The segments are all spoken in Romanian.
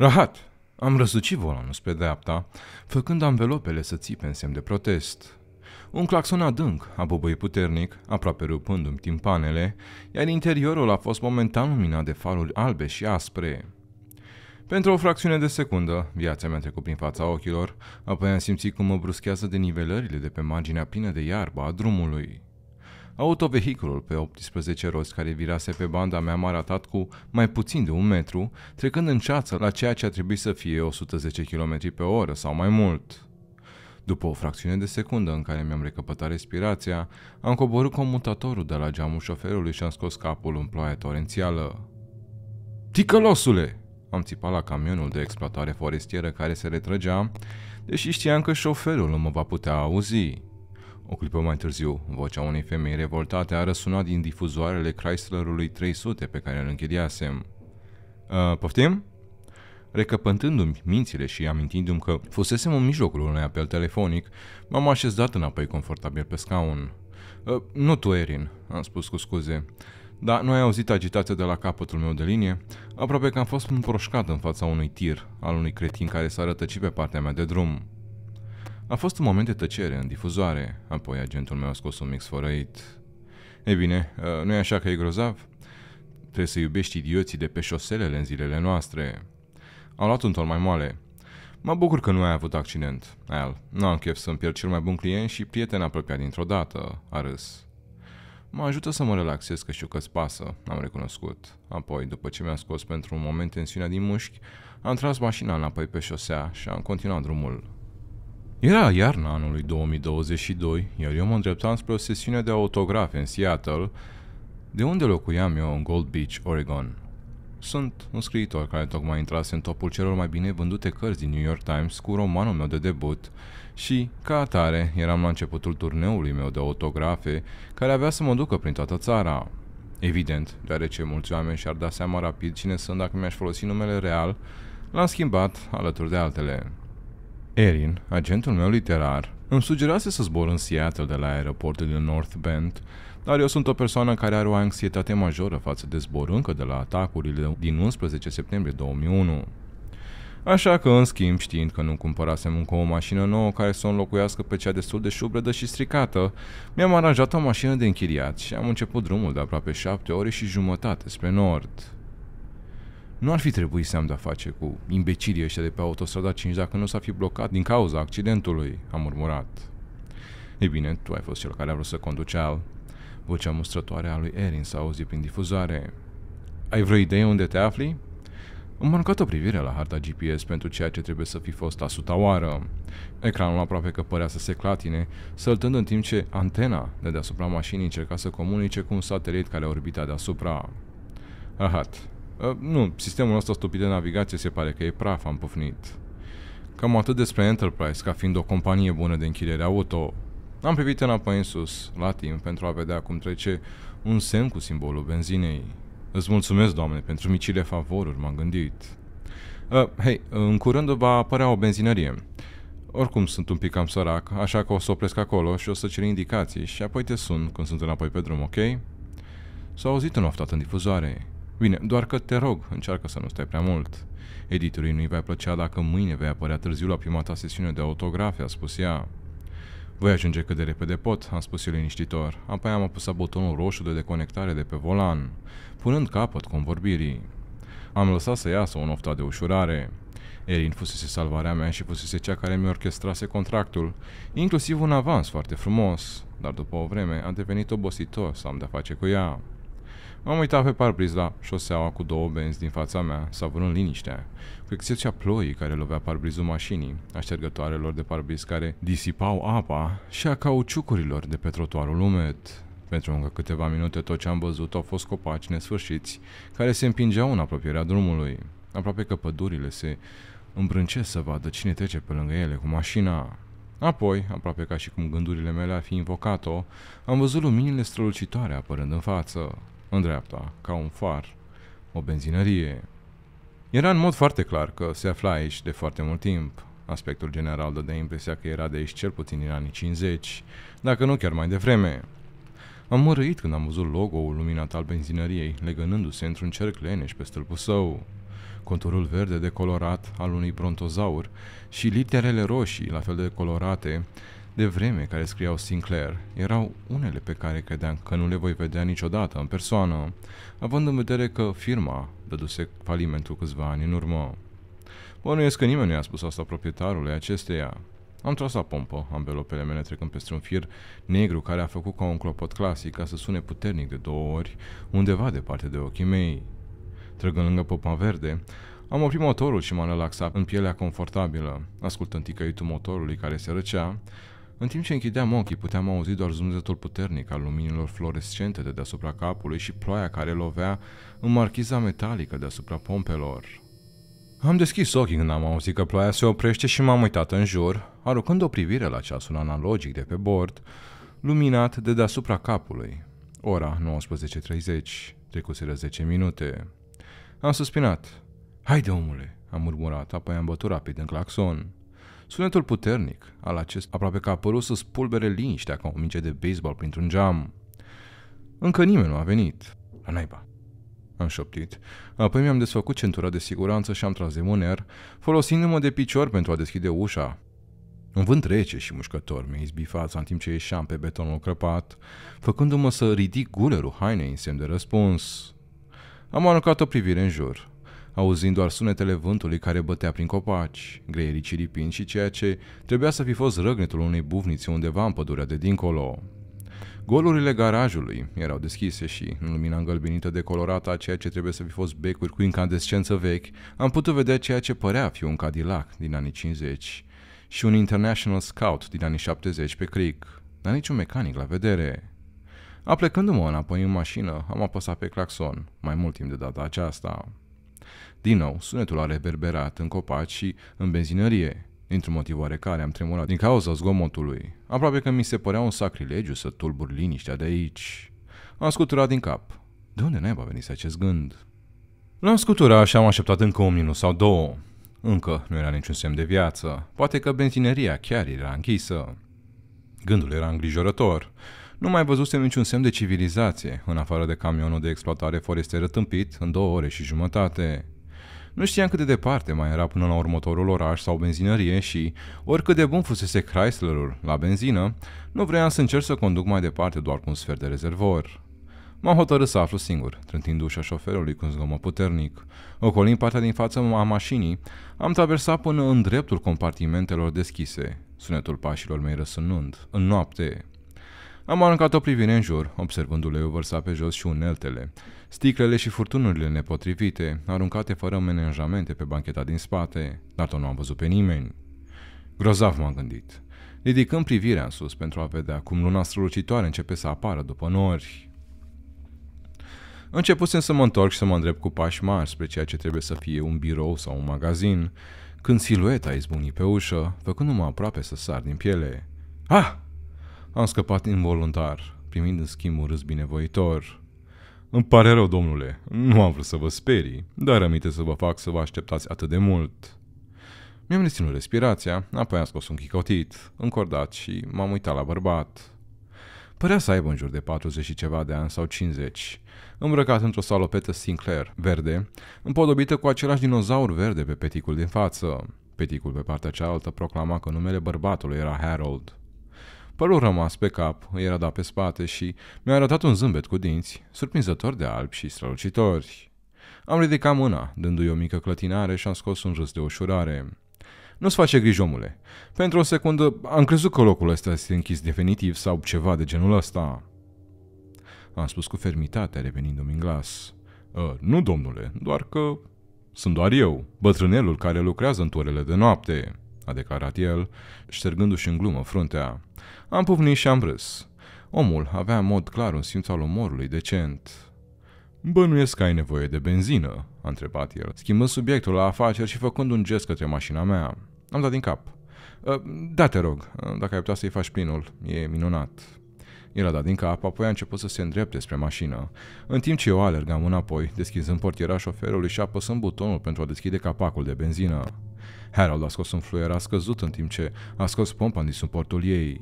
Rahat! Am răsucit volanul spre dreapta, făcând anvelopele să țipe în semn de protest. Un claxon adânc a bubuit puternic, aproape rupându-mi timpanele, iar interiorul a fost momentan luminat de faruri albe și aspre. Pentru o fracțiune de secundă, viața mi-a trecut prin fața ochilor, apoi am simțit cum mă bruschează de nivelările de pe marginea plină de iarbă a drumului. Autovehiculul pe 18 roți care virase pe banda mea m-a ratat cu mai puțin de un metru, trecând în ceață la ceea ce a trebuit să fie 110 km pe oră sau mai mult. După o fracțiune de secundă în care mi-am recăpătat respirația, am coborât comutatorul de la geamul șoferului și am scos capul în ploaie torențială. Ticălosule! Am țipat la camionul de exploatare forestieră care se retrăgea, deși știam că șoferul mă va putea auzi. O clipă mai târziu, vocea unei femei revoltate a răsunat din difuzoarele Chryslerului 300 pe care îl închidiasem. poftim? Recăpântându-mi mințile și amintindu-mi că fusesem în mijlocul unui apel telefonic, m-am așezat înapoi confortabil pe scaun. nu tu, Erin, am spus cu scuze. Da, nu ai auzit agitația de la capătul meu de linie? Aproape că am fost împroșcat în fața unui tir, al unui cretin care s-a rătăcit pe partea mea de drum. A fost un moment de tăcere în difuzoare, apoi agentul meu a scos un mix fărăit. Ei bine, ă, nu e așa că e grozav? Trebuie să iubești idioții de pe șoselele în zilele noastre. Au luat un tol mai moale. Mă bucur că nu ai avut accident, Al. Nu am chef să-mi pierd cel mai bun client și prieten apropiat dintr-o dată, a râs. Mă ajută să mă relaxez că știu că-ți pasă, am recunoscut. Apoi, după ce mi-a scos pentru un moment tensiunea din mușchi, am tras mașina înapoi pe șosea și am continuat drumul era iarna anului 2022, iar eu mă îndreptam spre o sesiune de autografe în Seattle, de unde locuiam eu în Gold Beach, Oregon. Sunt un scriitor care tocmai intrase în topul celor mai bine vândute cărți din New York Times cu romanul meu de debut și, ca atare, eram la începutul turneului meu de autografe care avea să mă ducă prin toată țara. Evident, deoarece mulți oameni și-ar da seama rapid cine sunt dacă mi-aș folosi numele real, l-am schimbat alături de altele. Erin, agentul meu literar, îmi sugerase să zbor în Seattle de la aeroportul din North Bend, dar eu sunt o persoană care are o anxietate majoră față de zbor încă de la atacurile din 11 septembrie 2001. Așa că, în schimb, știind că nu cumpărasem încă o mașină nouă care să o înlocuiască pe cea destul de șubredă și stricată, mi-am aranjat o mașină de închiriat și am început drumul de aproape șapte ore și jumătate spre nord nu ar fi trebuit să am de-a face cu imbecilii ăștia de pe autostrada 5 dacă nu s-a fi blocat din cauza accidentului, am murmurat. Ei bine, tu ai fost cel care a vrut să conducea. Vocea mustrătoare a lui Erin s-a auzit prin difuzare. Ai vreo idee unde te afli? Am aruncat o privire la harta GPS pentru ceea ce trebuie să fi fost a suta oară. Ecranul aproape că părea să se clatine, săltând în timp ce antena de deasupra mașinii încerca să comunice cu un satelit care orbita deasupra. Ahat, Uh, nu, sistemul ăsta stupid de navigație se pare că e praf, am pufnit. Cam atât despre Enterprise, ca fiind o companie bună de închiriere auto. Am privit înapoi în sus, la timp, pentru a vedea cum trece un semn cu simbolul benzinei. Îți mulțumesc, Doamne, pentru micile favoruri, m-am gândit. Uh, Hei, în curând va apărea o benzinărie. Oricum sunt un pic cam sărac, așa că o să opresc acolo și o să cer indicații și apoi te sun când sunt înapoi pe drum, ok? S-a auzit un oftat în difuzoare. Bine, doar că te rog, încearcă să nu stai prea mult. editorii nu-i va plăcea dacă mâine vei apărea târziu la prima ta sesiune de autografe, a spus ea. Voi ajunge cât de repede pot, am spus eu liniștitor. Apoi am apăsat butonul roșu de deconectare de pe volan, punând capăt convorbirii. Am lăsat să iasă o ofta de ușurare. Erin fusese salvarea mea și fusese cea care mi orchestrase contractul, inclusiv un avans foarte frumos, dar după o vreme a devenit obositor să am de-a face cu ea. M-am uitat pe parbriz la șoseaua cu două benzi din fața mea, savurând liniștea, cu excepția ploii care lovea parbrizul mașinii, a ștergătoarelor de parbriz care disipau apa și a cauciucurilor de pe trotuarul umed. Pentru încă câteva minute tot ce am văzut au fost copaci nesfârșiți, care se împingeau în apropierea drumului, aproape că pădurile se îmbrânce să vadă cine trece pe lângă ele cu mașina. Apoi, aproape ca și cum gândurile mele ar fi invocat-o, am văzut luminile strălucitoare apărând în față în dreapta, ca un far, o benzinărie. Era în mod foarte clar că se afla aici de foarte mult timp. Aspectul general de impresia că era de aici cel puțin din anii 50, dacă nu chiar mai devreme. Am mărâit când am văzut logo-ul luminat al benzinăriei, legănându-se într-un cerc leneș pe stâlpul său conturul verde decolorat al unui brontozaur și literele roșii, la fel de colorate, de vreme care scriau Sinclair erau unele pe care credeam că nu le voi vedea niciodată în persoană, având în vedere că firma dăduse falimentul câțiva ani în urmă. Bănuiesc că nimeni nu i-a spus asta proprietarului acesteia. Am tras la pompă, ambelopele mele trecând peste un fir negru care a făcut ca un clopot clasic ca să sune puternic de două ori, undeva departe de ochii mei. Trăgând lângă popa verde, am oprit motorul și m-am relaxat în pielea confortabilă, ascultând ticăitul motorului care se răcea, în timp ce închideam ochii, puteam auzi doar zumzetul puternic al luminilor fluorescente de deasupra capului și ploaia care lovea în marchiza metalică deasupra pompelor. Am deschis ochii când am auzit că ploaia se oprește și m-am uitat în jur, aruncând o privire la ceasul analogic de pe bord, luminat de deasupra capului. Ora 19.30, trecuseră 10 minute. Am suspinat. Haide, omule, am murmurat, apoi am bătut rapid în claxon. Sunetul puternic al acestui aproape că a părut să spulbere liniștea ca o minge de baseball printr-un geam. Încă nimeni nu a venit. La naiba. Am șoptit. Apoi mi-am desfăcut centura de siguranță și am tras de mâner, folosindu-mă de picior pentru a deschide ușa. Un vânt rece și mușcător mi-a izbit fața în timp ce ieșeam pe betonul crăpat, făcându-mă să ridic gulerul hainei în semn de răspuns. Am aruncat o privire în jur auzind doar sunetele vântului care bătea prin copaci, greierii ciripind și ceea ce trebuia să fi fost răgnetul unei bufnițe undeva în pădurea de dincolo. Golurile garajului erau deschise și, în lumina de colorată a ceea ce trebuie să fi fost becuri cu incandescență vechi, am putut vedea ceea ce părea a fi un Cadillac din anii 50 și un International Scout din anii 70 pe cric, dar niciun mecanic la vedere. Aplecându-mă înapoi în mașină, am apăsat pe claxon, mai mult timp de data aceasta. Din nou, sunetul a reverberat în copaci și în benzinărie. Dintr-un motiv oarecare am tremurat din cauza zgomotului. Aproape că mi se părea un sacrilegiu să tulbur liniștea de aici. Am scuturat din cap. De unde naiba venise acest gând? L-am scuturat și am așteptat încă un minut sau două. Încă nu era niciun semn de viață. Poate că benzineria chiar era închisă. Gândul era îngrijorător. Nu mai văzusem niciun semn de civilizație, în afară de camionul de exploatare forestieră tâmpit în două ore și jumătate. Nu știam cât de departe mai era până la următorul oraș sau benzinărie și, oricât de bun fusese Chryslerul la benzină, nu vreau să încerc să conduc mai departe doar cu un sfert de rezervor. M-am hotărât să aflu singur, trântind ușa șoferului cu un zgomot puternic. Ocolind partea din față a mașinii, am traversat până în dreptul compartimentelor deschise, sunetul pașilor mei răsunând, în noapte. Am aruncat o privire în jur, observându-le eu vărsa pe jos și uneltele, Sticlele și furtunurile nepotrivite, aruncate fără menajamente pe bancheta din spate, dar tot nu am văzut pe nimeni. Grozav m-am gândit. Ridicând privirea în sus pentru a vedea cum luna strălucitoare începe să apară după nori. Începusem să mă întorc și să mă îndrept cu pași mari spre ceea ce trebuie să fie un birou sau un magazin, când silueta izbunii pe ușă, făcându-mă aproape să sar din piele. Ah! Am scăpat involuntar, primind în schimb un râs binevoitor. Îmi pare rău, domnule, nu am vrut să vă sperii, dar aminte să vă fac să vă așteptați atât de mult. Mi-am reținut respirația, apoi am scos un chicotit, încordat și m-am uitat la bărbat. Părea să aibă în jur de 40 și ceva de ani sau 50, îmbrăcat într-o salopetă Sinclair verde, împodobită cu același dinozaur verde pe peticul din față. Peticul pe partea cealaltă proclama că numele bărbatului era Harold. Părul rămas pe cap era dat pe spate și mi-a arătat un zâmbet cu dinți, surprinzător de alb și strălucitori. Am ridicat mâna, dându-i o mică clătinare și am scos un râs de ușurare. Nu-ți face griji, omule. Pentru o secundă am crezut că locul ăsta este închis definitiv sau ceva de genul ăsta. Am spus cu fermitate, revenindu-mi în glas. Ă, nu, domnule, doar că sunt doar eu, bătrânelul care lucrează în orele de noapte, a declarat el, ștergându-și în glumă fruntea. Am pufnit și am râs. Omul avea în mod clar un simț al umorului decent. Bănuiesc că ai nevoie de benzină?" a întrebat el, schimbând subiectul la afaceri și făcând un gest către mașina mea. Am dat din cap. Ă, da, te rog, dacă ai putea să-i faci plinul, e minunat." El a dat din cap, apoi a început să se îndrepte spre mașină. În timp ce eu alergam înapoi, deschizând portiera șoferului și apăsând butonul pentru a deschide capacul de benzină. Harold a scos un fluier a scăzut în timp ce a scos pompa din suportul ei.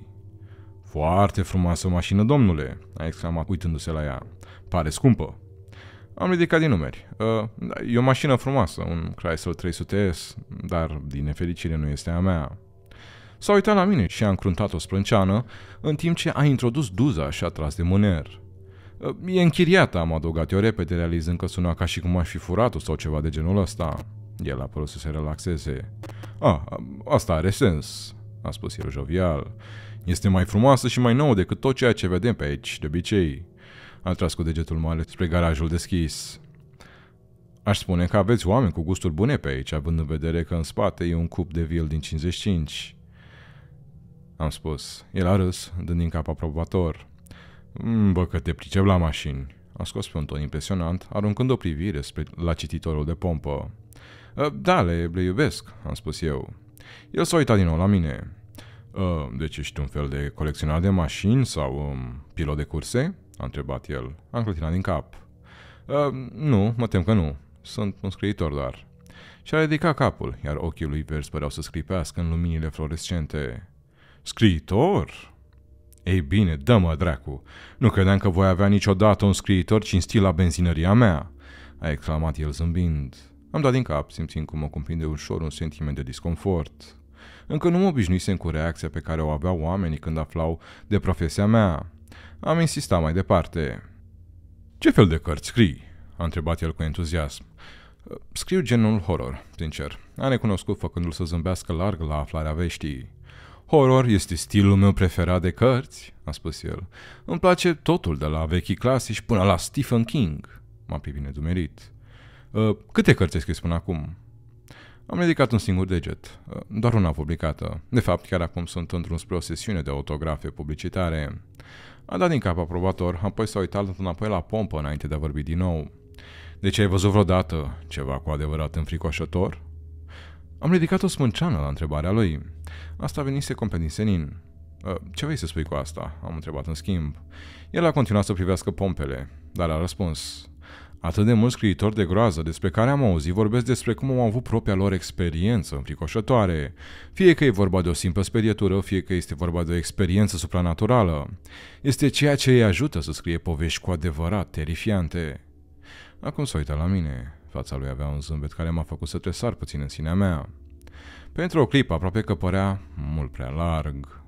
Foarte frumoasă mașină, domnule, a exclamat uitându-se la ea. Pare scumpă. Am ridicat din numeri. Uh, da, e o mașină frumoasă, un Chrysler 300S, dar din nefericire nu este a mea. S-a uitat la mine și a încruntat o sprânceană, în timp ce a introdus duza și a tras de mâner. Uh, e închiriată, am adăugat eu repede, realizând că suna ca și cum aș fi furat-o sau ceva de genul ăsta. El a părut să se relaxeze. Ah, asta are sens, a spus el jovial. Este mai frumoasă și mai nouă decât tot ceea ce vedem pe aici, de obicei. A tras cu degetul mare spre garajul deschis. Aș spune că aveți oameni cu gusturi bune pe aici, având în vedere că în spate e un cup de vil din 55. Am spus. El a râs, dând din cap aprobator. Mm, bă, că te pricep la mașini. A scos pe un ton impresionant, aruncând o privire spre la cititorul de pompă. Ă, da, le, le iubesc, am spus eu. El s-a uitat din nou la mine. Uh, deci ești un fel de colecționar de mașini sau um, pilot de curse? A întrebat el. Am clătinat din cap. Uh, nu, mă tem că nu. Sunt un scriitor doar. Și-a ridicat capul, iar ochii lui verzi păreau să scripească în luminile fluorescente. Scriitor? Ei bine, dă-mă, dracu! Nu credeam că voi avea niciodată un scriitor cinstit la benzinăria mea!" a exclamat el zâmbind. Am dat din cap, simțind cum mă cumprinde ușor un sentiment de disconfort. Încă nu mă obișnuisem cu reacția pe care o aveau oamenii când aflau de profesia mea. Am insistat mai departe. Ce fel de cărți scrii? A întrebat el cu entuziasm. Scriu genul horror, sincer. A necunoscut făcându-l să zâmbească larg la aflarea veștii. Horror este stilul meu preferat de cărți, a spus el. Îmi place totul, de la vechii clasici până la Stephen King. M-a privit nedumerit. Ă, câte cărți ai scris până acum? Am ridicat un singur deget, uh, doar una publicată. De fapt, chiar acum sunt într-un spre o sesiune de autografe publicitare. A dat din cap aprobator, apoi s-a uitat înapoi la pompă înainte de a vorbi din nou. De Deci ai văzut vreodată ceva cu adevărat înfricoșător? Am ridicat o smânceană la întrebarea lui. Asta venise companii senin. Uh, ce vei să spui cu asta?" am întrebat în schimb. El a continuat să privească pompele, dar a răspuns. Atât de mulți scriitori de groază despre care am auzit vorbesc despre cum au avut propria lor experiență înfricoșătoare, fie că e vorba de o simplă sperietură, fie că este vorba de o experiență supranaturală. Este ceea ce îi ajută să scrie povești cu adevărat terifiante. Acum s-a uitat la mine. Fața lui avea un zâmbet care m-a făcut să tresar puțin în sinea mea. Pentru o clipă aproape că părea mult prea larg.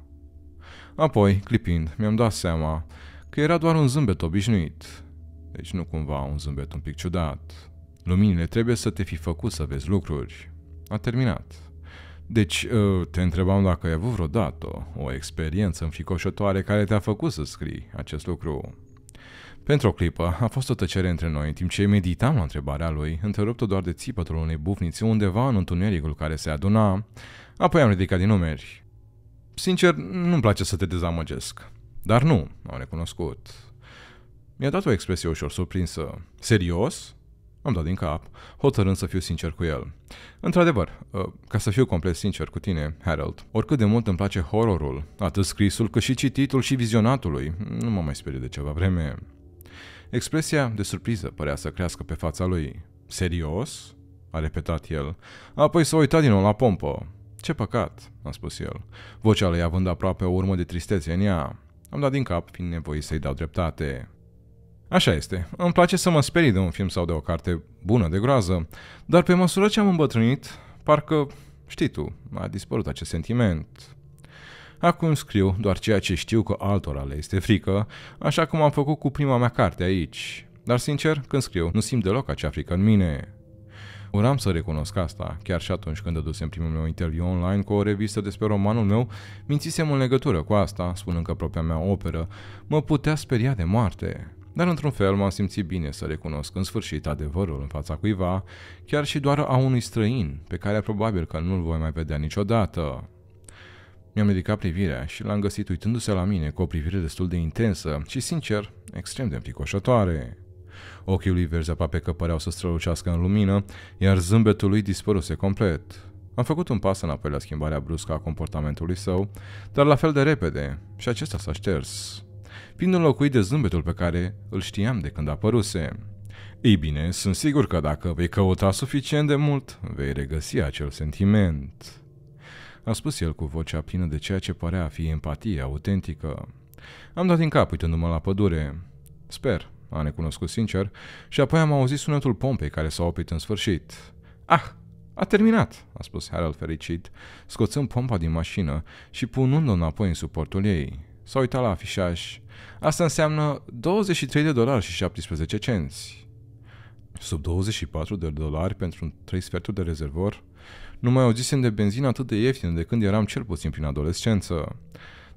Apoi, clipind, mi-am dat seama că era doar un zâmbet obișnuit, deci nu cumva un zâmbet un pic ciudat. Luminile trebuie să te fi făcut să vezi lucruri. A terminat. Deci, ă, te întrebam dacă ai avut vreodată o experiență înficoșătoare care te-a făcut să scrii acest lucru. Pentru o clipă a fost o tăcere între noi, în timp ce meditam la întrebarea lui, întreruptă doar de țipătul unei bufnițe undeva în întunericul care se aduna, apoi am ridicat din numeri. Sincer, nu-mi place să te dezamăgesc. Dar nu, am recunoscut. Mi-a dat o expresie ușor surprinsă. Serios? Am dat din cap, hotărând să fiu sincer cu el. Într-adevăr, ă, ca să fiu complet sincer cu tine, Harold, oricât de mult îmi place horrorul, atât scrisul cât și cititul și vizionatului, nu mă mai sperie de ceva vreme. Expresia de surpriză părea să crească pe fața lui. Serios? a repetat el, apoi s-a uitat din nou la pompă. Ce păcat, a spus el, vocea lui având aproape o urmă de tristețe în ea. Am dat din cap, fiind nevoit să-i dau dreptate. Așa este. Îmi place să mă sperii de un film sau de o carte bună de groază, dar pe măsură ce am îmbătrânit, parcă, știi tu, a dispărut acest sentiment. Acum scriu doar ceea ce știu că altora le este frică, așa cum am făcut cu prima mea carte aici. Dar sincer, când scriu, nu simt deloc acea frică în mine. Uram să recunosc asta, chiar și atunci când dădusem primul meu interviu online cu o revistă despre romanul meu, mințisem în legătură cu asta, spunând că propria mea operă mă putea speria de moarte. Dar într-un fel m-am simțit bine să recunosc în sfârșit adevărul în fața cuiva, chiar și doar a unui străin, pe care probabil că nu-l voi mai vedea niciodată. Mi-am ridicat privirea și l-am găsit uitându-se la mine cu o privire destul de intensă și, sincer, extrem de înfricoșătoare. Ochii lui verzi aproape că păreau să strălucească în lumină, iar zâmbetul lui dispăruse complet. Am făcut un pas înapoi la schimbarea bruscă a comportamentului său, dar la fel de repede, și acesta s-a șters fiind înlocuit de zâmbetul pe care îl știam de când apăruse. Ei bine, sunt sigur că dacă vei căuta suficient de mult, vei regăsi acel sentiment. A spus el cu vocea plină de ceea ce părea a fi empatie autentică. Am dat din cap uitându-mă la pădure. Sper, a necunoscut sincer, și apoi am auzit sunetul pompei care s-a oprit în sfârșit. Ah, a terminat, a spus Harold fericit, scoțând pompa din mașină și punând-o înapoi în suportul ei. S-a uitat la afișaj Asta înseamnă 23 de dolari și 17 cenți. Sub 24 de dolari pentru un 3 sferturi de rezervor, nu mai auzisem de benzină atât de ieftină de când eram cel puțin prin adolescență.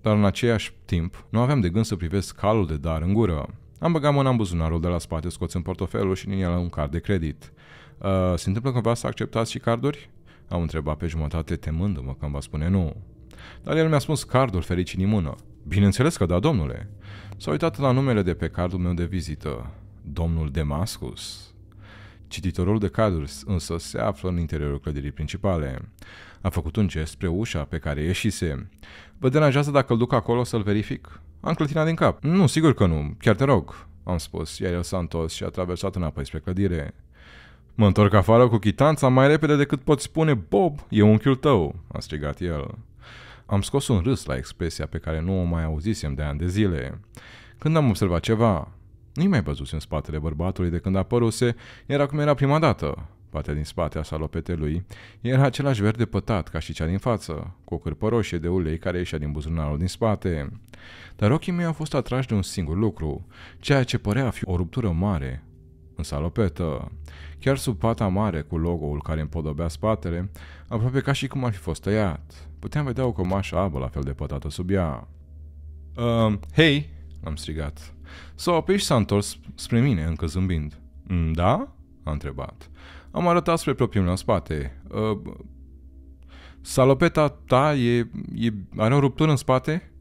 Dar în aceeași timp, nu aveam de gând să privesc calul de dar în gură. Am băgat mâna în buzunarul de la spate, în portofelul și în el un card de credit. Uh, se întâmplă cumva să acceptați și carduri? Am întrebat pe jumătate temându-mă că îmi va spune nu. Dar el mi-a spus cardul fericit în mână. Bineînțeles că da, domnule. S-a uitat la numele de pe cardul meu de vizită. Domnul Demascus. Cititorul de carduri însă se află în interiorul clădirii principale. A făcut un gest spre ușa pe care ieșise. Vă deranjează dacă îl duc acolo să-l verific? Am clătinat din cap. Nu, sigur că nu. Chiar te rog, am spus, iar el s-a întors și a traversat înapoi spre clădire. Mă întorc afară cu chitanța mai repede decât pot spune Bob, e unchiul tău, a strigat el. Am scos un râs la expresia pe care nu o mai auzisem de ani de zile. Când am observat ceva, nu-i mai văzut în spatele bărbatului de când apăruse, era cum era prima dată. Partea din spate a salopetelui era același verde pătat ca și cea din față, cu o cârpă roșie de ulei care ieșea din buzunarul din spate. Dar ochii mei au fost atrași de un singur lucru, ceea ce părea a fi o ruptură mare în salopetă chiar sub pata mare cu logo-ul care împodobea spatele, aproape ca și cum ar fi fost tăiat. Puteam vedea o comașă abă la fel de pătată sub ea. Um, hei, am strigat. S-a oprit și s-a întors spre mine, încă zâmbind. Mm, da? a întrebat. Am arătat spre propriul meu spate. Uh, salopeta ta e, e, are o ruptură în spate?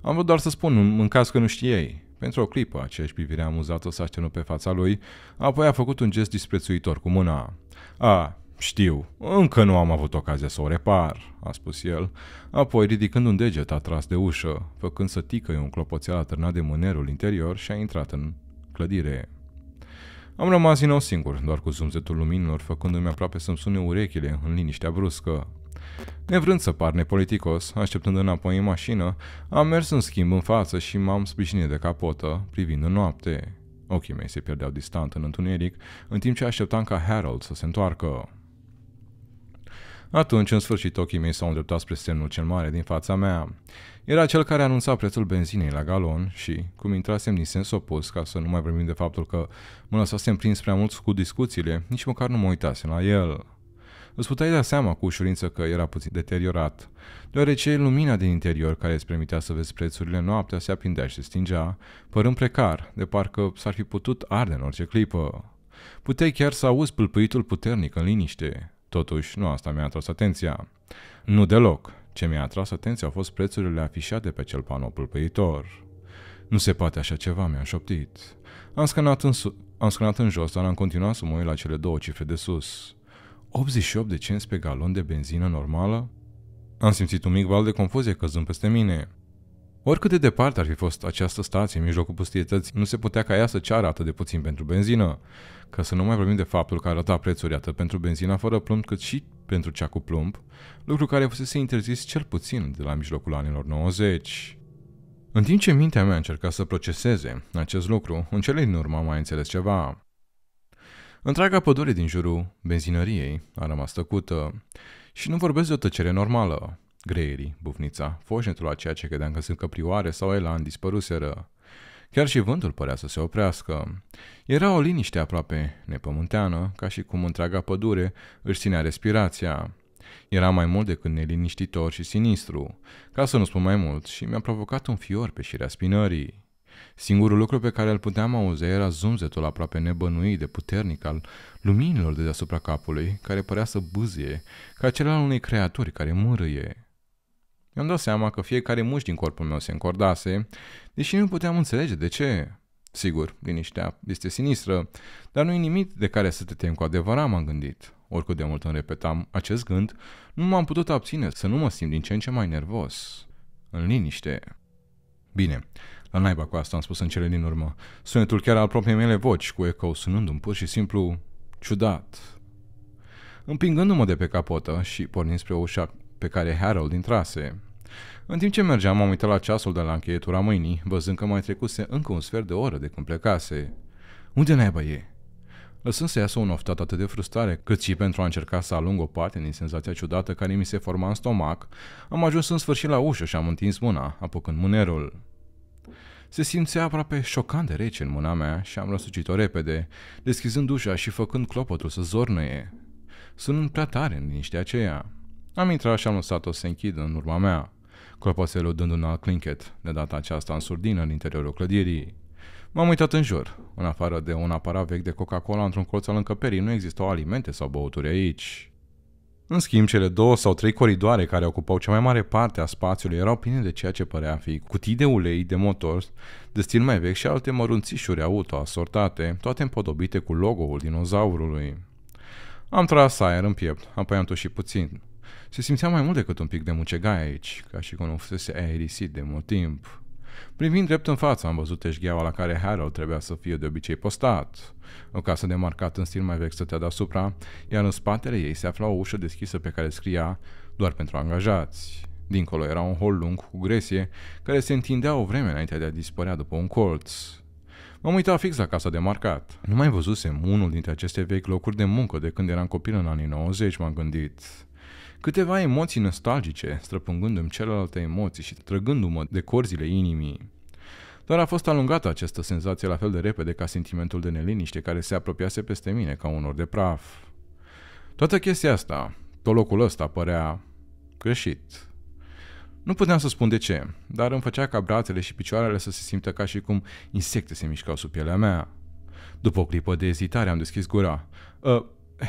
Am vrut doar să spun, în, în caz că nu ei." Pentru o clipă, aceeași privire amuzată s-a pe fața lui, apoi a făcut un gest disprețuitor cu mâna. A, știu, încă nu am avut ocazia să o repar, a spus el, apoi ridicând un deget a tras de ușă, făcând să ticăie un clopoțel atârnat de mânerul interior și a intrat în clădire. Am rămas din nou singur, doar cu zumzetul luminilor, făcându-mi aproape să-mi sune urechile în liniștea bruscă. Nevrând să par nepoliticos, așteptând înapoi în mașină, am mers în schimb în față și m-am sprijinit de capotă, privind în noapte. Ochii mei se pierdeau distant în întuneric, în timp ce așteptam ca Harold să se întoarcă. Atunci, în sfârșit, ochii mei s-au îndreptat spre semnul cel mare din fața mea. Era cel care anunța prețul benzinei la galon și, cum intrasem din sens opus, ca să nu mai vorbim de faptul că mă lăsasem prins prea mult cu discuțiile, nici măcar nu mă uitasem la el. Îți puteai da seama cu ușurință că era puțin deteriorat, deoarece lumina din interior care îți permitea să vezi prețurile noaptea se apindea și se stingea, părând precar, de parcă s-ar fi putut arde în orice clipă. Puteai chiar să auzi pâlpâitul puternic în liniște. Totuși, nu asta mi-a atras atenția. Nu deloc. Ce mi-a atras atenția au fost prețurile afișate pe cel panou pâlpâitor. Nu se poate așa ceva, mi-am șoptit. Am scănat în, su- am scanat în jos, dar am continuat să mă uit la cele două cifre de sus. 88 de cenți pe galon de benzină normală? Am simțit un mic val de confuzie căzând peste mine. Oricât de departe ar fi fost această stație în mijlocul pustietății, nu se putea ca ea să ceară atât de puțin pentru benzină, ca să nu mai vorbim de faptul că arăta prețuri atât pentru benzina fără plumb cât și pentru cea cu plumb, lucru care fusese interzis cel puțin de la mijlocul anilor 90. În timp ce mintea mea încerca să proceseze acest lucru, în cele din urmă am mai înțeles ceva. Întreaga pădure din jurul benzinăriei a rămas tăcută și nu vorbesc de o tăcere normală. Greierii, bufnița, foșnetul a ceea ce credeam că sunt căprioare sau elan dispăruseră. Chiar și vântul părea să se oprească. Era o liniște aproape nepământeană, ca și cum întreaga pădure își ținea respirația. Era mai mult decât neliniștitor și sinistru, ca să nu spun mai mult, și mi-a provocat un fior pe șirea spinării. Singurul lucru pe care îl puteam auzi era zumzetul aproape nebănuit de puternic al luminilor de deasupra capului, care părea să bâzie, ca cel al unei creaturi care mărâie. Mi-am dat seama că fiecare mușchi din corpul meu se încordase, deși nu puteam înțelege de ce. Sigur, liniștea este sinistră, dar nu-i nimic de care să te temi cu adevărat, m-am gândit. Oricât de mult îmi repetam acest gând, nu m-am putut abține să nu mă simt din ce în ce mai nervos. În liniște. Bine, la naiba cu asta am spus în cele din urmă. Sunetul chiar al propriei mele voci, cu eco sunându un pur și simplu ciudat. Împingându-mă de pe capotă și pornind spre ușa pe care Harold intrase. În timp ce mergeam, am uitat la ceasul de la încheietura mâinii, văzând că mai trecuse încă un sfert de oră de când plecase. Unde naiba e? Lăsând să iasă un oftat atât de frustrare, cât și pentru a încerca să alung o parte din senzația ciudată care mi se forma în stomac, am ajuns în sfârșit la ușă și am întins mâna, apucând mânerul. Se simțea aproape șocant de rece în mâna mea și am răsucit-o repede, deschizând ușa și făcând clopotul să zornăie. Sunând prea tare în liniștea aceea. Am intrat și am lăsat-o să închidă în urma mea, clopoțelul dând un alt clinket, de data aceasta în surdină în interiorul clădirii. M-am uitat în jur. În afară de un aparat vechi de Coca-Cola într-un colț al încăperii, nu existau alimente sau băuturi aici. În schimb, cele două sau trei coridoare care ocupau cea mai mare parte a spațiului erau pline de ceea ce părea a fi cutii de ulei, de motor, de stil mai vechi și alte mărunțișuri auto asortate, toate împodobite cu logo-ul dinozaurului. Am tras aer în piept, apoi am tușit puțin. Se simțea mai mult decât un pic de mucegai aici, ca și cum nu fusese aerisit de mult timp. Privind drept în față, am văzut eșgheaua la care Harold trebuia să fie de obicei postat. O casă de marcat în stil mai vechi stătea deasupra, iar în spatele ei se afla o ușă deschisă pe care scria doar pentru angajați. Dincolo era un hol lung cu gresie, care se întindea o vreme înainte de a dispărea după un colț. M-am uitat fix la casa de marcat. Nu mai văzusem unul dintre aceste vechi locuri de muncă de când eram copil în anii 90, m-am gândit. Câteva emoții nostalgice, străpungându-mi celelalte emoții și trăgându-mă de corzile inimii. Doar a fost alungată această senzație la fel de repede ca sentimentul de neliniște care se apropiase peste mine ca un de praf. Toată chestia asta, tot locul ăsta părea greșit. Nu puteam să spun de ce, dar îmi făcea ca brațele și picioarele să se simtă ca și cum insecte se mișcau sub pielea mea. După o clipă de ezitare am deschis gura. Uh,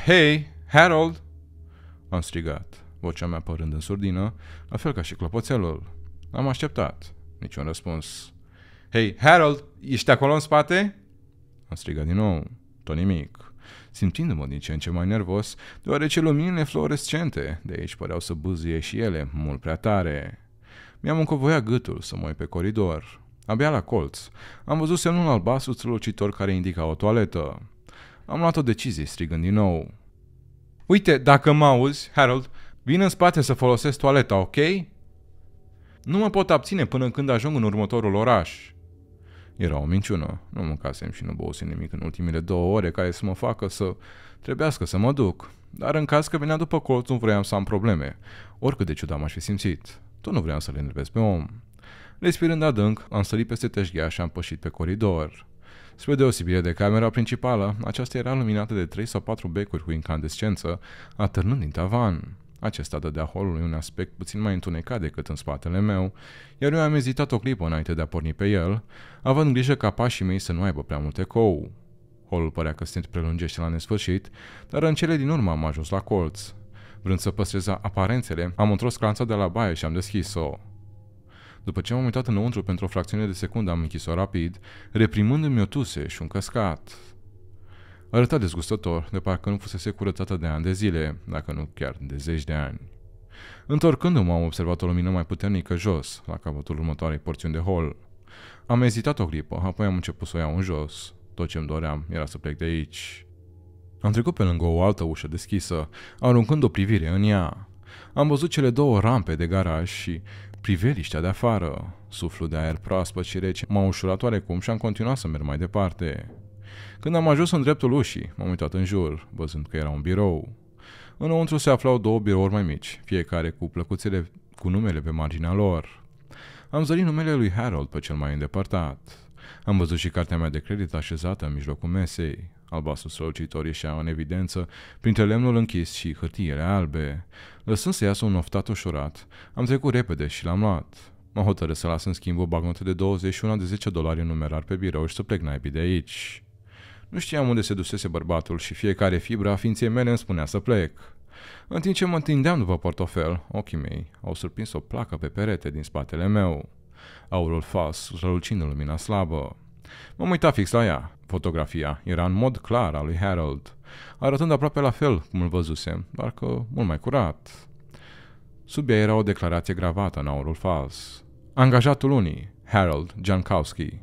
Hei, Harold!" am strigat vocea mea părând în surdină, la fel ca și clopoțelul. Am așteptat. Niciun răspuns. Hei, Harold, ești acolo în spate?" Am strigat din nou. Tot nimic. Simțindu-mă din ce în ce mai nervos, deoarece luminile fluorescente de aici păreau să buzie și ele mult prea tare. Mi-am încovoiat gâtul să mă uit pe coridor. Abia la colț, am văzut semnul albastru strălucitor care indica o toaletă. Am luat o decizie strigând din nou. Uite, dacă mă auzi, Harold, Vin în spate să folosesc toaleta, ok? Nu mă pot abține până când ajung în următorul oraș. Era o minciună. Nu mâncasem și nu băusem nimic în ultimile două ore care să mă facă să trebuiască să mă duc. Dar în caz că venea după colț, nu vreau să am probleme. Oricât de ciudat m-aș fi simțit. Tot nu vreau să le enervez pe om. Respirând adânc, am sărit peste teșghea și am pășit pe coridor. Spre deosebire de camera principală, aceasta era luminată de 3 sau 4 becuri cu incandescență, atârnând din tavan. Acesta dădea holului un aspect puțin mai întunecat decât în spatele meu, iar eu am ezitat o clipă înainte de a porni pe el, având grijă ca pașii mei să nu aibă prea multe cou. Holul părea că se prelungește la nesfârșit, dar în cele din urmă am ajuns la colț. Vrând să păstrez aparențele, am întors clanța de la baie și am deschis-o. După ce am uitat înăuntru pentru o fracțiune de secundă, am închis-o rapid, reprimându-mi o tuse și un căscat. Arăta dezgustător, de parcă nu fusese curățată de ani de zile, dacă nu chiar de zeci de ani. Întorcându-mă, am observat o lumină mai puternică jos, la capătul următoarei porțiuni de hol. Am ezitat o clipă, apoi am început să o iau în jos. Tot ce-mi doream era să plec de aici. Am trecut pe lângă o altă ușă deschisă, aruncând o privire în ea. Am văzut cele două rampe de garaj și priveliștea de afară. Suflul de aer proaspăt și rece m-a ușurat oarecum și am continuat să merg mai departe. Când am ajuns în dreptul ușii, m-am uitat în jur, văzând că era un birou. Înăuntru se aflau două birouri mai mici, fiecare cu plăcuțele cu numele pe marginea lor. Am zărit numele lui Harold pe cel mai îndepărtat. Am văzut și cartea mea de credit așezată în mijlocul mesei. Albastru solicitor ieșea în evidență printre lemnul închis și hârtiile albe. Lăsând să iasă un oftat ușurat, am trecut repede și l-am luat. M-am hotărât să las în schimb o bagnotă de 21 de 10 dolari în numerar pe birou și să plec naibii de aici. Nu știam unde se dusese bărbatul și fiecare fibră a ființei mele îmi spunea să plec. În timp ce mă întindeam după portofel, ochii mei au surprins o placă pe perete din spatele meu, aurul fals, rălucind în lumina slabă. M-am uitat fix la ea. Fotografia era în mod clar al lui Harold, arătând aproape la fel cum îl văzusem, doar că mult mai curat. Sub ea era o declarație gravată în aurul fals. Angajatul unii, Harold Jankowski,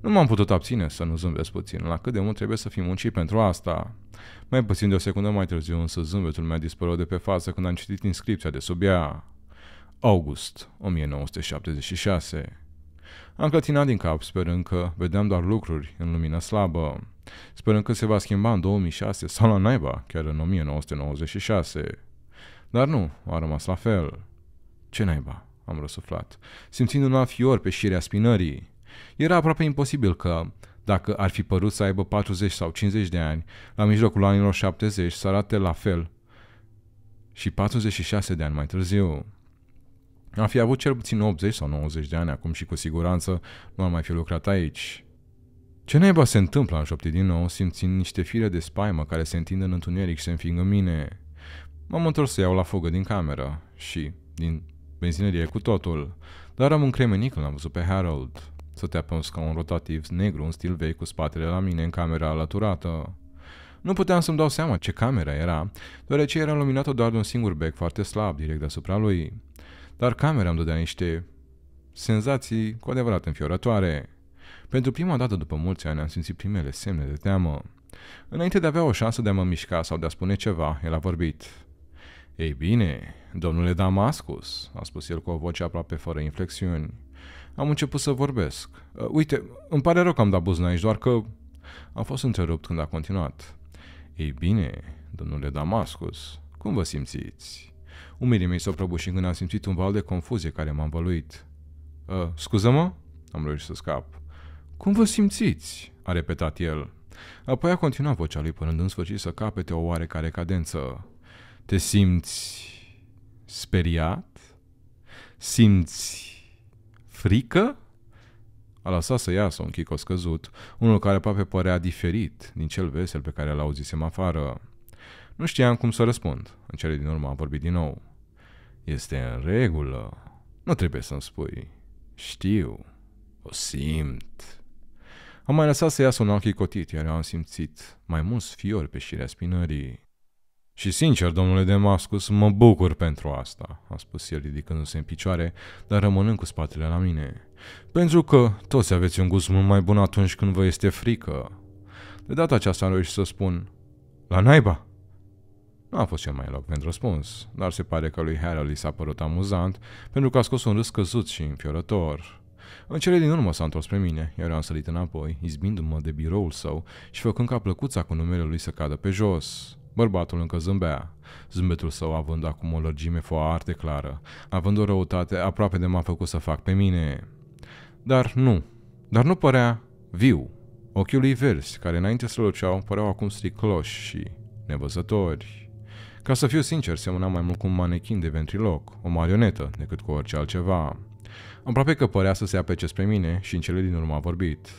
nu m-am putut abține să nu zâmbesc puțin, la cât de mult trebuie să fim muncit pentru asta. Mai puțin de o secundă mai târziu, însă zâmbetul meu dispărut de pe față când am citit inscripția de sub ea. August 1976 Am clătinat din cap, sperând că vedeam doar lucruri în lumină slabă, sperând că se va schimba în 2006 sau la naiba, chiar în 1996. Dar nu, a rămas la fel. Ce naiba? am răsuflat, simțind un alt fior pe șirea spinării. Era aproape imposibil că, dacă ar fi părut să aibă 40 sau 50 de ani, la mijlocul anilor 70 să arate la fel și 46 de ani mai târziu. Am fi avut cel puțin 80 sau 90 de ani acum și cu siguranță nu ar mai fi lucrat aici. Ce naiba se întâmplă, în șoptit din nou, simțind niște fire de spaimă care se întind în întuneric și se înfingă în mine. M-am întors să iau la fugă din cameră și din benzinerie cu totul, dar am încremenit când l-am văzut pe Harold. Stătea pe un scaun rotativ negru în stil vechi cu spatele la mine în camera alăturată. Nu puteam să-mi dau seama ce camera era, deoarece era luminată doar de un singur bec foarte slab direct deasupra lui. Dar camera îmi dădea niște senzații cu adevărat înfiorătoare. Pentru prima dată după mulți ani am simțit primele semne de teamă. Înainte de a avea o șansă de a mă mișca sau de a spune ceva, el a vorbit. Ei bine, domnule Damascus, a spus el cu o voce aproape fără inflexiuni am început să vorbesc. Uh, uite, îmi pare rău că am dat buzna aici, doar că am fost întrerupt când a continuat. Ei bine, domnule Damascus, cum vă simțiți? Umerii mei s-au prăbușit când am simțit un val de confuzie care m-a învăluit. Uh, scuză-mă? Am reușit să scap. Cum vă simțiți? a repetat el. Apoi a continuat vocea lui până în sfârșit să capete o oarecare cadență. Te simți speriat? Simți frică a lăsat să iasă un chico scăzut, unul care aproape părea diferit din cel vesel pe care l auzisem afară. Nu știam cum să răspund. În cele din urmă am vorbit din nou. Este în regulă. Nu trebuie să-mi spui. Știu. O simt. Am mai lăsat să iasă un ochi cotit, iar eu am simțit mai mulți fiori pe șirea spinării. Și sincer, domnule Demascus, mă bucur pentru asta, a spus el ridicându-se în picioare, dar rămânând cu spatele la mine. Pentru că toți aveți un gust mult mai bun atunci când vă este frică. De data aceasta am reușit să spun, la naiba! Nu a fost cel mai pentru răspuns, dar se pare că lui i s-a părut amuzant, pentru că a scos un râs căzut și înfiorător. În cele din urmă s-a întors spre mine, iar eu am sărit înapoi, izbindu-mă de biroul său și făcând ca plăcuța cu numele lui să cadă pe jos. Bărbatul încă zâmbea, zâmbetul său având acum o lărgime foarte clară, având o răutate aproape de m-a făcut să fac pe mine. Dar nu, dar nu părea viu. Ochiul lui verzi, care înainte luceau, păreau acum stricloși și nevăzători. Ca să fiu sincer, semăna mai mult cu un manechin de ventriloc, o marionetă, decât cu orice altceva. Aproape că părea să se apece spre mine și în cele din urmă a vorbit.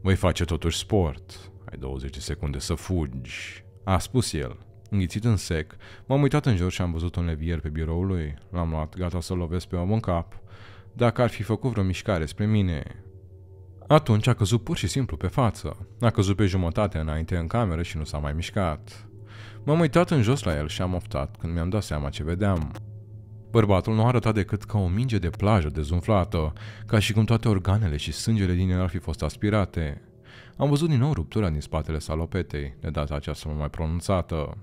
Voi face totuși sport. Ai 20 de secunde să fugi. A spus el. Înghițit în sec, m-am uitat în jur și am văzut un levier pe biroul lui. L-am luat, gata să-l lovesc pe om în cap, dacă ar fi făcut vreo mișcare spre mine. Atunci a căzut pur și simplu pe față. A căzut pe jumătate înainte în cameră și nu s-a mai mișcat. M-am uitat în jos la el și am oftat când mi-am dat seama ce vedeam. Bărbatul nu arăta decât ca o minge de plajă dezumflată, ca și cum toate organele și sângele din el ar fi fost aspirate. Am văzut din nou ruptura din spatele salopetei, de data aceasta mai pronunțată.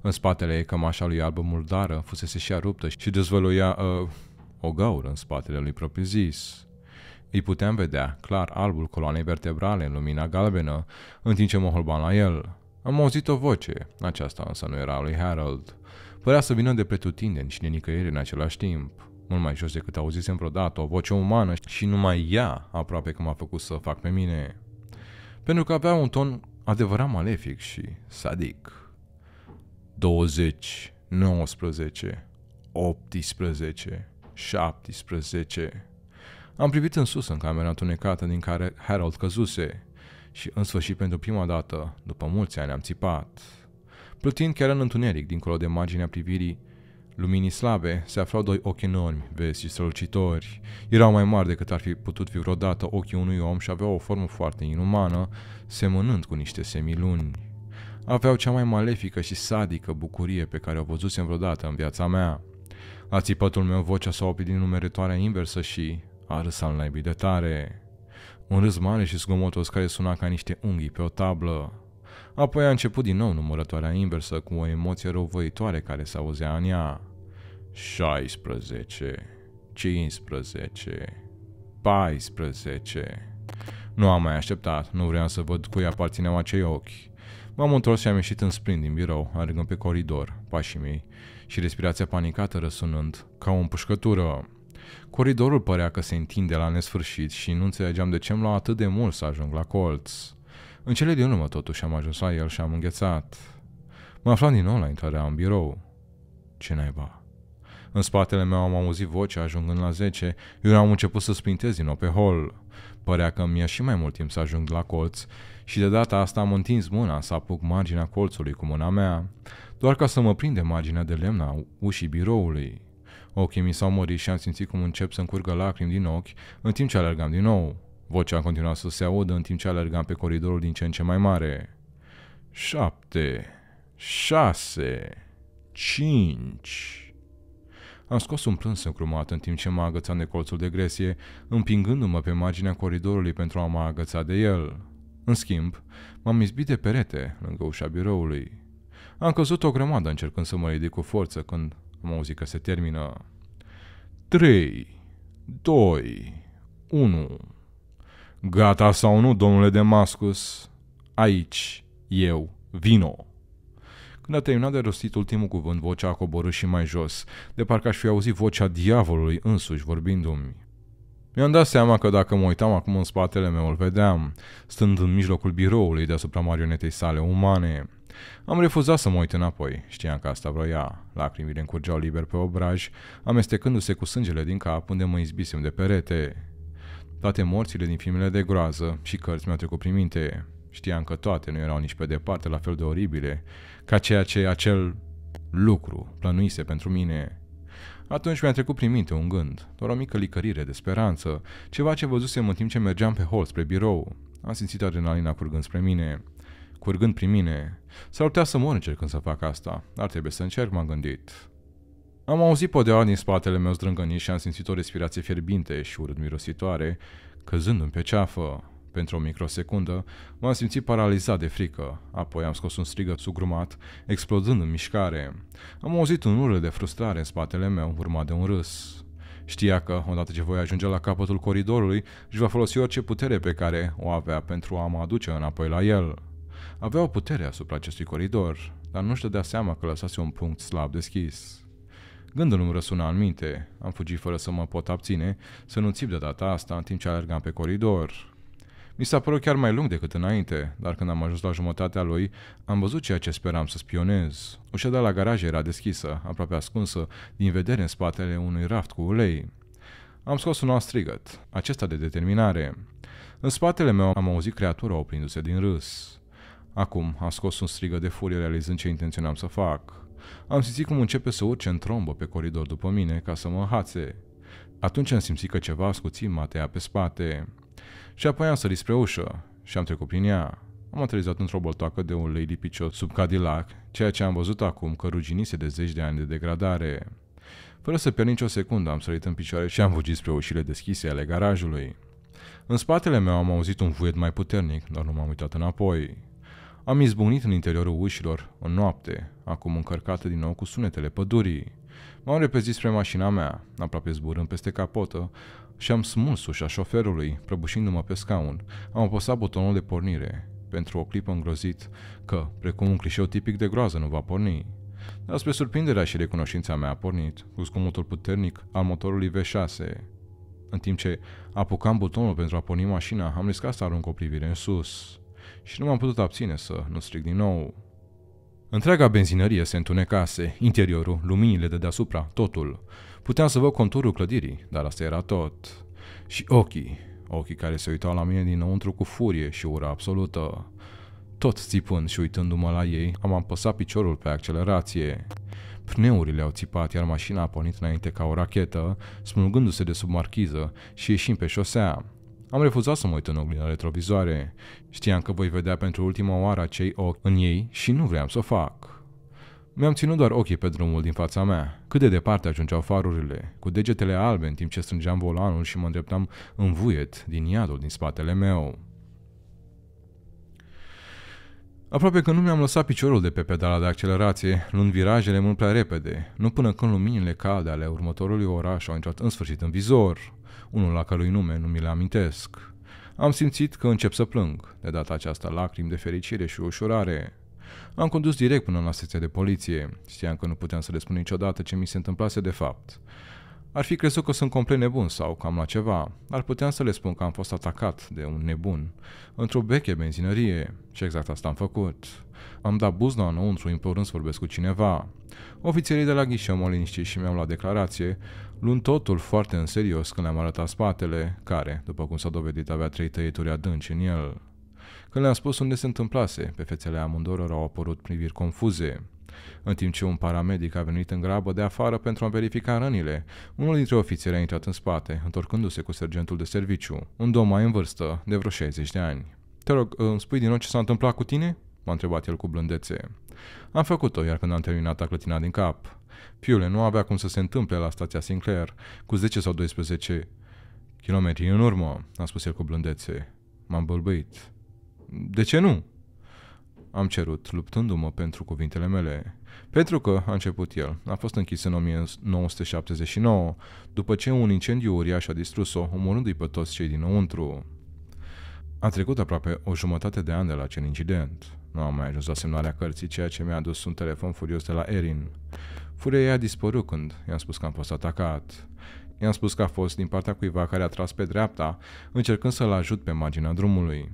În spatele ei, cămașa lui albă murdară fusese și ruptă și dezvăluia uh, o gaură în spatele lui propriu-zis. Îi puteam vedea clar albul coloanei vertebrale în lumina galbenă, în timp ce mă holban la el. Am auzit o voce, aceasta însă nu era a lui Harold. Părea să vină de pretutindeni și de nicăieri în același timp. Mult mai jos decât auzisem vreodată, o voce umană și numai ea aproape că m-a făcut să fac pe mine pentru că avea un ton adevărat malefic și sadic. 20, 19, 18, 17. Am privit în sus în camera întunecată din care Harold căzuse și în sfârșit pentru prima dată, după mulți ani, am țipat. Plutind chiar în întuneric, dincolo de marginea privirii, Luminii slabe se aflau doi ochi enormi, vezi și strălucitori. Erau mai mari decât ar fi putut fi vreodată ochii unui om și aveau o formă foarte inumană, semănând cu niște semiluni. Aveau cea mai malefică și sadică bucurie pe care o văzusem vreodată în viața mea. A țipătul meu vocea s-a oprit din numeritoarea inversă și a râs al naibii de tare. Un râs mare și zgomotos care suna ca niște unghii pe o tablă. Apoi a început din nou numărătoarea inversă cu o emoție răuvăitoare care s auzea în ea. 16, 15, 14. Nu am mai așteptat, nu vreau să văd cui aparțineau acei ochi. M-am întors și am ieșit în sprint din birou, alergând pe coridor, pașii mei, și respirația panicată răsunând, ca o împușcătură. Coridorul părea că se întinde la nesfârșit și nu înțelegeam de ce îmi lua atât de mult să ajung la colț. În cele din urmă, totuși, am ajuns la el și am înghețat. Mă aflam din nou la intrarea în birou. Ce naiba? În spatele meu am auzit vocea ajungând la 10, eu am început să spintez din nou pe hol. Părea că mi-a și mai mult timp să ajung la colț și de data asta am întins mâna să apuc marginea colțului cu mâna mea, doar ca să mă prinde marginea de lemn a ușii biroului. Ochii mi s-au mărit și am simțit cum încep să curgă lacrimi din ochi în timp ce alergam din nou. Vocea continua să se audă în timp ce alergam pe coridorul din ce în ce mai mare. 7, 6, 5. Am scos un plâns încrumat în timp ce mă agățam de colțul de gresie, împingându-mă pe marginea coridorului pentru a mă agăța de el. În schimb, m-am izbit de perete lângă ușa biroului. Am căzut o grămadă încercând să mă ridic cu forță când am auzit că se termină. 3, 2, 1... Gata sau nu, domnule Damascus, aici, eu, vino. Când a terminat de rostit ultimul cuvânt, vocea a coborât și mai jos, de parcă aș fi auzit vocea diavolului însuși vorbindu-mi. Mi-am dat seama că dacă mă uitam acum în spatele meu, îl vedeam, stând în mijlocul biroului deasupra marionetei sale umane. Am refuzat să mă uit înapoi, știam că asta vroia. Lacrimile încurgeau liber pe obraj, amestecându-se cu sângele din cap unde mă izbisem de perete. Toate morțile din filmele de groază și cărți mi-au trecut prin minte. Știam că toate nu erau nici pe departe la fel de oribile ca ceea ce acel lucru plănuise pentru mine. Atunci mi-a trecut prin minte un gând, doar o mică licărire de speranță, ceva ce văzusem în timp ce mergeam pe hol spre birou. Am simțit adrenalina curgând spre mine, curgând prin mine. S-ar putea să mor încercând să fac asta. Ar trebui să încerc, m-am gândit. Am auzit podeaua din spatele meu zdrângănit și am simțit o respirație fierbinte și urât-mirositoare, căzând în pe ceafă. Pentru o microsecundă, m-am simțit paralizat de frică, apoi am scos un strigăt sugrumat, explodând în mișcare. Am auzit un urât de frustrare în spatele meu, urmat de un râs. Știa că, odată ce voi ajunge la capătul coridorului, își va folosi orice putere pe care o avea pentru a mă aduce înapoi la el. Avea o putere asupra acestui coridor, dar nu-și dădea seama că lăsase un punct slab deschis. Gândul îmi răsuna în minte. Am fugit fără să mă pot abține, să nu țip de data asta în timp ce alergam pe coridor. Mi s-a părut chiar mai lung decât înainte, dar când am ajuns la jumătatea lui, am văzut ceea ce speram să spionez. Ușa de la garaj era deschisă, aproape ascunsă, din vedere în spatele unui raft cu ulei. Am scos un alt strigăt, acesta de determinare. În spatele meu am auzit creatura oprindu-se din râs. Acum am scos un strigăt de furie realizând ce intenționam să fac am simțit cum începe să urce în trombă pe coridor după mine ca să mă înhațe. Atunci am simțit că ceva ascuțit mă tăiat pe spate. Și apoi am sărit spre ușă și am trecut prin ea. Am aterizat într-o boltoacă de un lady picior sub Cadillac, ceea ce am văzut acum că ruginise de zeci de ani de degradare. Fără să pierd nicio secundă, am sărit în picioare și am fugit spre ușile deschise ale garajului. În spatele meu am auzit un vuiet mai puternic, dar nu m-am uitat înapoi. Am izbunit în interiorul ușilor, o noapte, acum încărcată din nou cu sunetele pădurii. M-am repezit spre mașina mea, aproape zburând peste capotă, și am smuls ușa șoferului, prăbușindu-mă pe scaun. Am apăsat butonul de pornire, pentru o clipă îngrozit că, precum un clișeu tipic de groază, nu va porni. Dar spre surprinderea și recunoștința mea a pornit, cu zgomotul puternic al motorului V6. În timp ce apucam butonul pentru a porni mașina, am riscat să arunc o privire în sus și nu m-am putut abține să nu strig din nou. Întreaga benzinărie se întunecase, interiorul, luminile de deasupra, totul. Puteam să văd conturul clădirii, dar asta era tot. Și ochii, ochii care se uitau la mine dinăuntru cu furie și ură absolută. Tot țipând și uitându-mă la ei, am apăsat piciorul pe accelerație. Pneurile au țipat, iar mașina a pornit înainte ca o rachetă, smulgându-se de sub marchiză și ieșim pe șosea. Am refuzat să mă uit în oglinda retrovizoare. Știam că voi vedea pentru ultima oară acei ochi în ei și nu vreau să o fac. Mi-am ținut doar ochii pe drumul din fața mea. Cât de departe ajungeau farurile, cu degetele albe în timp ce strângeam volanul și mă îndreptam în vuiet din iadul din spatele meu. Aproape că nu mi-am lăsat piciorul de pe pedala de accelerație, luând virajele mult prea repede, nu până când luminile calde ale următorului oraș au intrat în sfârșit în vizor unul la cărui nume nu mi le amintesc. Am simțit că încep să plâng, de data aceasta lacrimi de fericire și ușurare. Am condus direct până la secția de poliție. Știam că nu puteam să le spun niciodată ce mi se întâmplase de fapt. Ar fi crezut că sunt complet nebun sau că am la ceva. Ar puteam să le spun că am fost atacat de un nebun într-o beche benzinărie și exact asta am făcut. Am dat buzna înăuntru implorând să vorbesc cu cineva. Ofițerii de la ghișeu m-au liniștit și mi-au luat declarație, luând totul foarte în serios când le-am arătat spatele, care, după cum s-a dovedit, avea trei tăieturi adânci în el. Când le-am spus unde se întâmplase, pe fețele amândor au apărut priviri confuze. În timp ce un paramedic a venit în grabă de afară pentru a verifica rănile, unul dintre ofițeri a intrat în spate, întorcându-se cu sergentul de serviciu, un domn mai în vârstă, de vreo 60 de ani. Te rog, îmi spui din nou ce s-a întâmplat cu tine?" M-a întrebat el cu blândețe. Am făcut-o, iar când am terminat a clătinat din cap. Piule, nu avea cum să se întâmple la stația Sinclair, cu 10 sau 12 kilometri în urmă, a spus el cu blândețe. M-am bălbăit. De ce nu? Am cerut, luptându-mă pentru cuvintele mele. Pentru că, a început el, a fost închis în 1979, după ce un incendiu uriaș a distrus-o, omorându-i pe toți cei dinăuntru. A trecut aproape o jumătate de an de la acel incident. Nu am mai ajuns la semnarea cărții, ceea ce mi-a adus un telefon furios de la Erin. Furia ei a dispărut când i-am spus că am fost atacat. I-am spus că a fost din partea cuiva care a tras pe dreapta, încercând să-l ajut pe marginea drumului.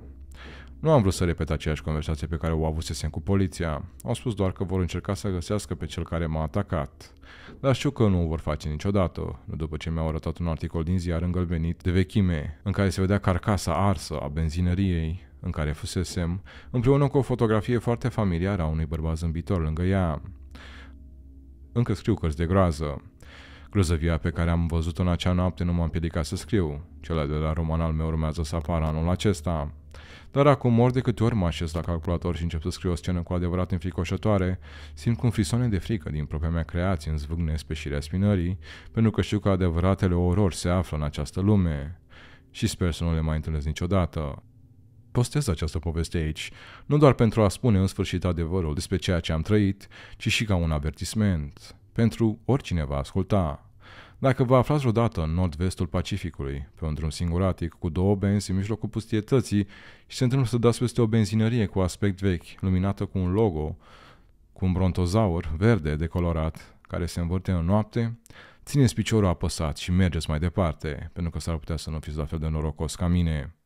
Nu am vrut să repet aceeași conversație pe care o avusesem cu poliția. Au spus doar că vor încerca să găsească pe cel care m-a atacat. Dar știu că nu o vor face niciodată, după ce mi-au arătat un articol din ziar îngălbenit de vechime, în care se vedea carcasa arsă a benzineriei în care fusesem, împreună cu o fotografie foarte familiară a unui bărbat zâmbitor lângă ea. Încă scriu cărți de groază, Grozăvia pe care am văzut-o în acea noapte nu m-a împiedicat să scriu. Cele de la roman al meu urmează să apară anul acesta. Dar acum, ori de câte ori mă așez la calculator și încep să scriu o scenă cu adevărat înfricoșătoare, simt cum frisoane de frică din propria mea creație în zvâgne speșirea spinării, pentru că știu că adevăratele orori se află în această lume. Și sper să nu le mai întâlnesc niciodată postez această poveste aici, nu doar pentru a spune în sfârșit adevărul despre ceea ce am trăit, ci și ca un avertisment pentru oricine va asculta. Dacă vă aflați vreodată în nord-vestul Pacificului, pe un drum singuratic, cu două benzi în mijlocul pustietății și se întâmplă să dați peste o benzinărie cu aspect vechi, luminată cu un logo, cu un brontozaur verde decolorat, care se învârte în noapte, țineți piciorul apăsat și mergeți mai departe, pentru că s-ar putea să nu fiți la fel de norocos ca mine.